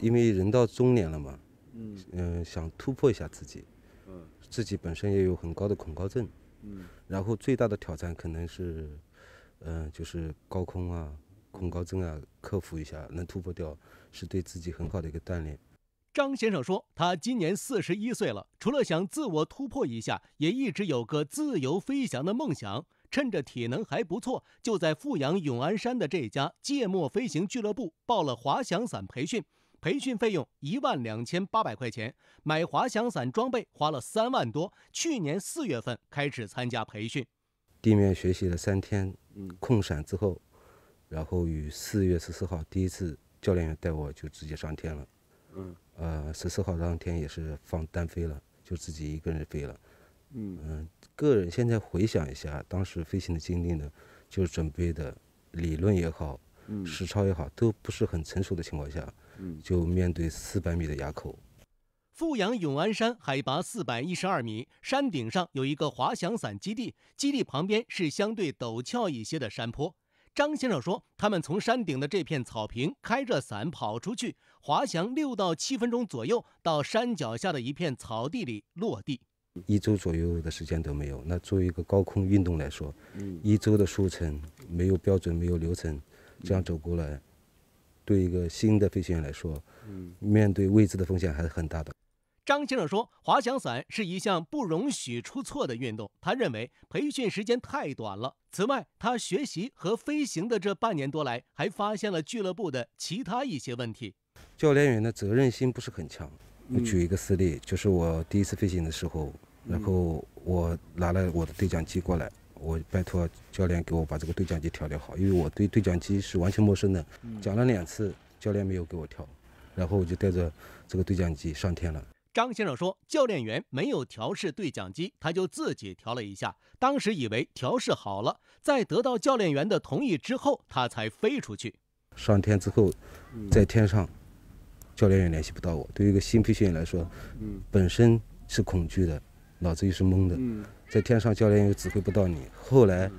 因为人到中年了嘛，嗯，想突破一下自己，嗯，自己本身也有很高的恐高症，嗯，然后最大的挑战可能是，嗯，就是高空啊，恐高症啊，克服一下，能突破掉是对自己很好的一个锻炼。张先生说，他今年四十一岁了，除了想自我突破一下，也一直有个自由飞翔的梦想。趁着体能还不错，就在富阳永安山的这家芥末飞行俱乐部报了滑翔伞培训。培训费用一万两千八百块钱，买滑翔伞装备花了三万多。去年四月份开始参加培训，地面学习了三天，嗯，控伞之后，然后于四月十四号第一次教练员带我就直接上天了，嗯，呃，十四号当天也是放单飞了，就自己一个人飞了，嗯嗯，个人现在回想一下当时飞行的经历呢，就是准备的理论也好，嗯，实操也好，都不是很成熟的情况下。就面对四百米的崖口。富阳永安山海拔四百一十二米，山顶上有一个滑翔伞基地，基地旁边是相对陡峭一些的山坡。张先生说，他们从山顶的这片草坪开着伞跑出去，滑翔六到七分钟左右，到山脚下的一片草地里落地。一周左右的时间都没有。那作为一个高空运动来说，一周的速成没有标准，没有流程，这样走过来。对一个新的飞行员来说，面对未知的风险还是很大的。张先生说，滑翔伞是一项不容许出错的运动。他认为培训时间太短了。此外，他学习和飞行的这半年多来，还发现了俱乐部的其他一些问题。教练员的责任心不是很强。举一个事例，就是我第一次飞行的时候，然后我拿了我的对讲机过来。我拜托教练给我把这个对讲机调调好，因为我对对讲机是完全陌生的。讲了两次，教练没有给我调，然后我就带着这个对讲机上天了。张先生说，教练员没有调试对讲机，他就自己调了一下，当时以为调试好了，在得到教练员的同意之后，他才飞出去。上天之后，在天上，教练员联系不到我。对于一个新飞行员来说，本身是恐惧的，脑子又是懵的，嗯。在天上，教练又指挥不到你。后来，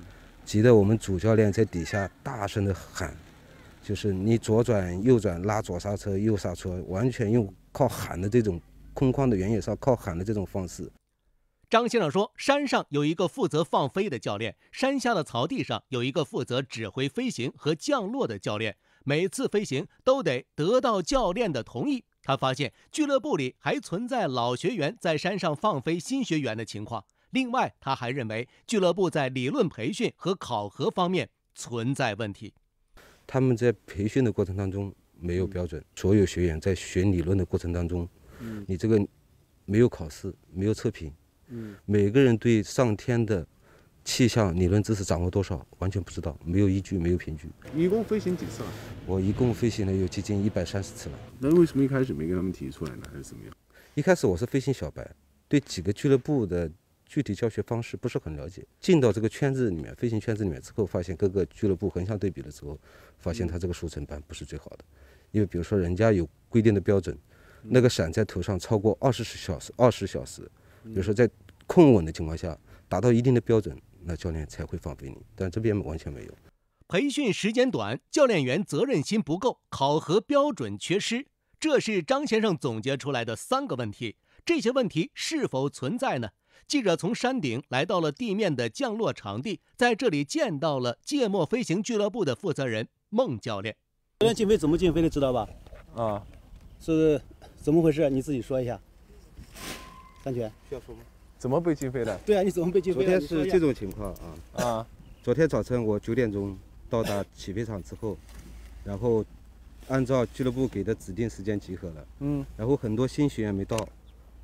急得我们主教练在底下大声的喊，就是你左转、右转、拉左刹车、右刹车，完全用靠喊的这种空旷的原野上靠喊的这种方式。张先生说，山上有一个负责放飞的教练，山下的草地上有一个负责指挥飞行和降落的教练。每次飞行都得得到教练的同意。他发现俱乐部里还存在老学员在山上放飞新学员的情况。另外，他还认为俱乐部在理论培训和考核方面存在问题。他们在培训的过程当中没有标准，所有学员在学理论的过程当中，嗯，你这个没有考试，没有测评，嗯，每个人对上天的气象理论知识掌握多少，完全不知道，没有依据，没有凭据。一共飞行几次了？我一共飞行了有接近一百三十次了。那为什么一开始没跟他们提出来呢？还是怎么样？一开始我是飞行小白，对几个俱乐部的。具体教学方式不是很了解。进到这个圈子里面，飞行圈子里面之后，发现各个俱乐部横向对比了之后，发现他这个速成班不是最好的。因为比如说人家有规定的标准，那个伞在头上超过二十小时，二十小时，比如说在控稳的情况下达到一定的标准，那教练才会放飞你。但这边完全没有。培训时间短，教练员责任心不够，考核标准缺失，这是张先生总结出来的三个问题。这些问题是否存在呢？记者从山顶来到了地面的降落场地，在这里见到了芥末飞行俱乐部的负责人孟教练。昨天禁飞怎么禁飞的，知道吧？啊，是，怎么回事？你自己说一下。安全需要说吗？怎么被禁飞的？对啊，你怎么被禁飞的？昨天是这种情况啊。啊。昨天早晨我九点钟到达起飞场之后，然后按照俱乐部给的指定时间集合了。嗯。然后很多新学员没到。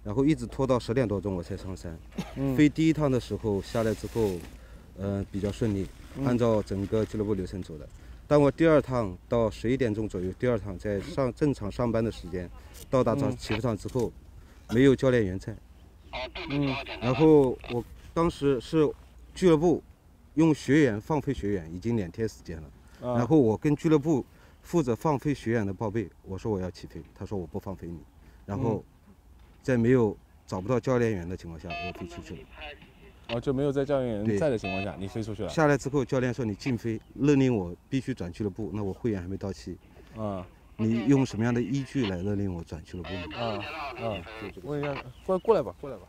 然后一直拖到十点多钟我才上山。飞第一趟的时候下来之后，嗯，比较顺利，按照整个俱乐部流程走的。但我第二趟到十一点钟左右，第二趟在上正常上班的时间，到达起飞场之后，没有教练员在。嗯。然后我当时是俱乐部用学员放飞学员，已经两天时间了。啊。然后我跟俱乐部负责放飞学员的报备，我说我要起飞，他说我不放飞你。然后。在没有找不到教练员的情况下，我可以出去。了。哦，就没有在教练员在的情况下，你飞出去了。下来之后，教练说你禁飞，勒令我必须转俱乐部。那我会员还没到期。啊。你用什么样的依据来勒令我转俱乐部？呢？啊啊！问一下，过来过来吧，过来吧。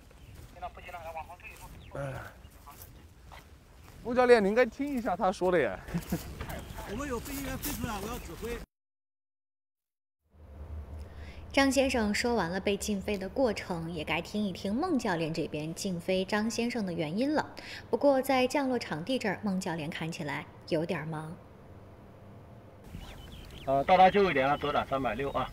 现在不行了，还往后退。哎。穆教练，你应该听一下他说的呀。我们有飞行员飞出来，我要指挥。张先生说完了被禁飞的过程，也该听一听孟教练这边禁飞张先生的原因了。不过在降落场地这儿，孟教练看起来有点忙。呃，到达就位点了，左转三百六啊。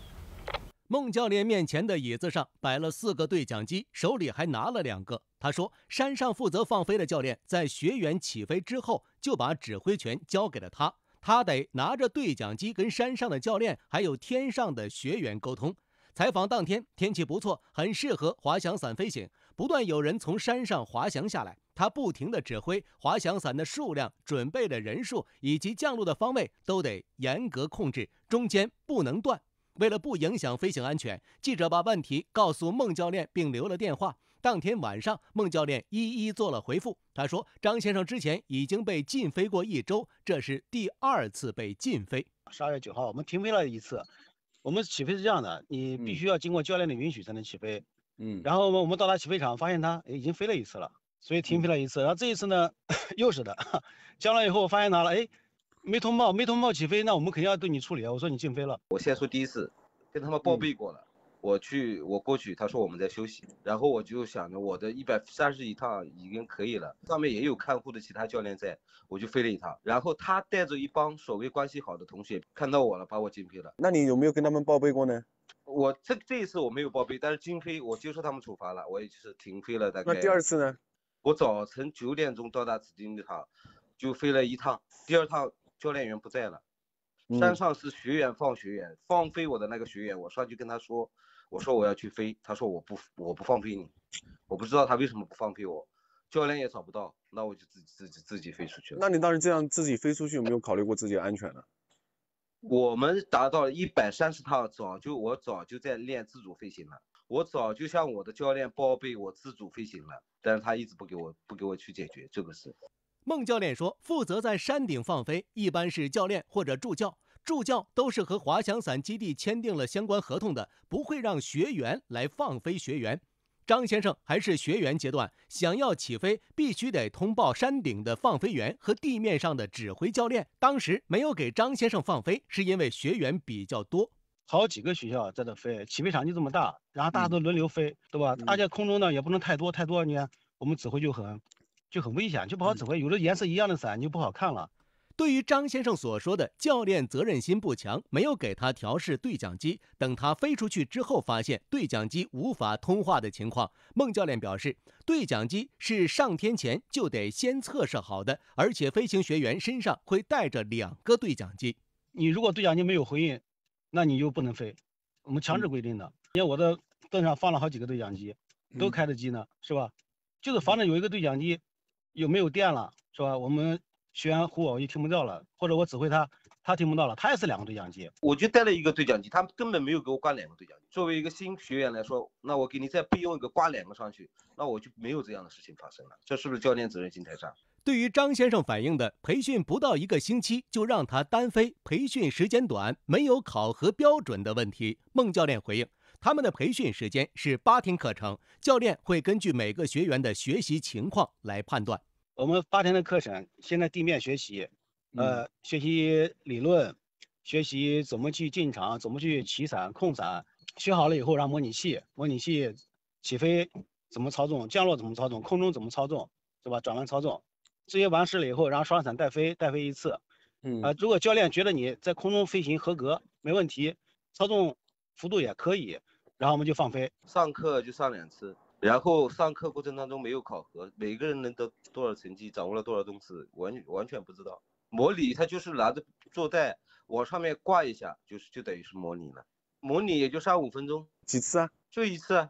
孟教练面前的椅子上摆了四个对讲机，手里还拿了两个。他说，山上负责放飞的教练在学员起飞之后就把指挥权交给了他，他得拿着对讲机跟山上的教练还有天上的学员沟通。采访当天天气不错，很适合滑翔伞飞行。不断有人从山上滑翔下来，他不停地指挥滑翔伞的数量、准备的人数以及降落的方位都得严格控制，中间不能断。为了不影响飞行安全，记者把问题告诉孟教练，并留了电话。当天晚上，孟教练一一做了回复。他说：“张先生之前已经被禁飞过一周，这是第二次被禁飞。十二月九号我们停飞了一次。”我们起飞是这样的，你必须要经过教练的允许才能起飞。嗯，然后我们到达起飞场，发现它已经飞了一次了，所以停飞了一次。然后这一次呢，又是的，降来以后我发现它了，哎，没通报，没通报起飞，那我们肯定要对你处理啊。我说你禁飞了。我先说第一次，跟他们报备过了。我去，我过去，他说我们在休息，然后我就想着我的一百三十一趟已经可以了，上面也有看护的其他教练在，我就飞了一趟。然后他带着一帮所谓关系好的同学看到我了，把我禁飞了。那你有没有跟他们报备过呢？我这这一次我没有报备，但是禁飞我接受他们处罚了，我也就是停飞了大概。那第二次呢？我早晨九点钟到达紫金机场，就飞了一趟，第二趟教练员不在了。山上是学员放学员放飞我的那个学员，我上去跟他说，我说我要去飞，他说我不我不放飞你，我不知道他为什么不放飞我，教练也找不到，那我就自己自己自己飞出去了。那你当时这样自己飞出去有没有考虑过自己安全呢？我们达到一百三十趟，早就我早就在练自主飞行了，我早就像我的教练报备我自主飞行了，但是他一直不给我不给我去解决这个事。孟教练说，负责在山顶放飞一般是教练或者助教。助教都是和滑翔伞基地签订了相关合同的，不会让学员来放飞学员。张先生还是学员阶段，想要起飞必须得通报山顶的放飞员和地面上的指挥教练。当时没有给张先生放飞，是因为学员比较多，好几个学校在那飞，起飞场就这么大，然后大家都轮流飞，对吧？而且空中呢也不能太多太多，你看我们指挥就很就很危险，就不好指挥。有的颜色一样的伞就不好看了。对于张先生所说的教练责任心不强，没有给他调试对讲机，等他飞出去之后发现对讲机无法通话的情况，孟教练表示，对讲机是上天前就得先测试好的，而且飞行学员身上会带着两个对讲机，你如果对讲机没有回应，那你就不能飞，我们强制规定的。因为我的凳上放了好几个对讲机，都开着机呢，是吧？就是防止有一个对讲机有没有电了，是吧？我们。学员呼我，我就听不到了；或者我指挥他，他听不到了。他也是两个对讲机，我就带了一个对讲机，他根本没有给我挂两个对讲机。作为一个新学员来说，那我给你再备用一个，挂两个上去，那我就没有这样的事情发生了。这是不是教练责任心太差？对于张先生反映的培训不到一个星期就让他单飞、培训时间短、没有考核标准的问题，孟教练回应：他们的培训时间是八天课程，教练会根据每个学员的学习情况来判断。我们八天的课程，先在地面学习，呃，学习理论，学习怎么去进场，怎么去起伞、控伞，学好了以后，让模拟器，模拟器起飞怎么操纵，降落怎么操纵，空中怎么操纵，对吧？转弯操纵，这些完事了以后，然后双伞带飞，带飞一次。嗯啊，如果教练觉得你在空中飞行合格，没问题，操纵幅度也可以，然后我们就放飞。上课就上两次。然后上课过程当中没有考核，每个人能得多少成绩，掌握了多少东西，完完全不知道。模拟他就是拿着坐带往上面挂一下，就是就等于是模拟了。模拟也就三五分钟，几次啊？就一次。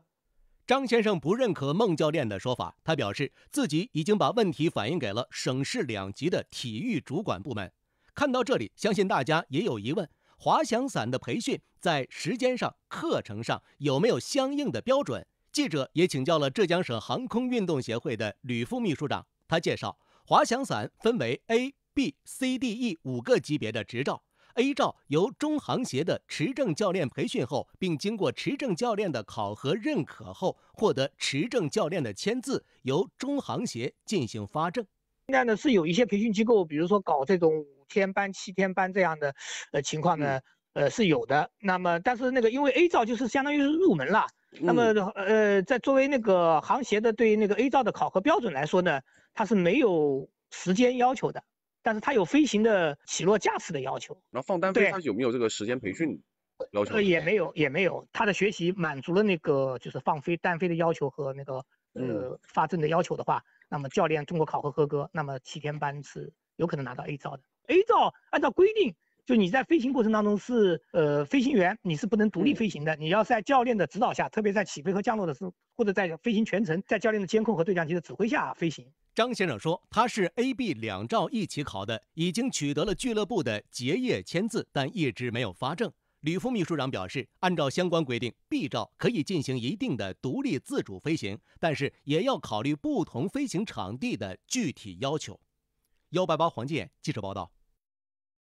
张先生不认可孟教练的说法，他表示自己已经把问题反映给了省市两级的体育主管部门。看到这里，相信大家也有疑问：滑翔伞的培训在时间上、课程上有没有相应的标准？记者也请教了浙江省航空运动协会的吕副秘书长，他介绍，滑翔伞分为 A、B、C、D、E 五个级别的执照，A 照由中航协的持证教练培训后，并经过持证教练的考核认可后，获得持证教练的签字，由中航协进行发证。现在呢，是有一些培训机构，比如说搞这种五天班、七天班这样的呃情况呢。呃，是有的。那么，但是那个，因为 A 照就是相当于是入门了。那么，呃，在作为那个航协的对于那个 A 照的考核标准来说呢，它是没有时间要求的，但是它有飞行的起落驾驶的要求。那放单飞它有没有这个时间培训要求？呃，也没有，也没有。他的学习满足了那个就是放飞单飞的要求和那个呃发证的要求的话，那么教练通过考核合格，那么七天班是有可能拿到 A 照的。A 照按照规定。就你在飞行过程当中是呃，飞行员你是不能独立飞行的，你要在教练的指导下，特别在起飞和降落的时候，或者在飞行全程，在教练的监控和对讲机的指挥下飞行。张先生说，他是 A、B 两照一起考的，已经取得了俱乐部的结业签字，但一直没有发证。吕副秘书长表示，按照相关规定，B 照可以进行一定的独立自主飞行，但是也要考虑不同飞行场地的具体要求。幺八八黄健记者报道。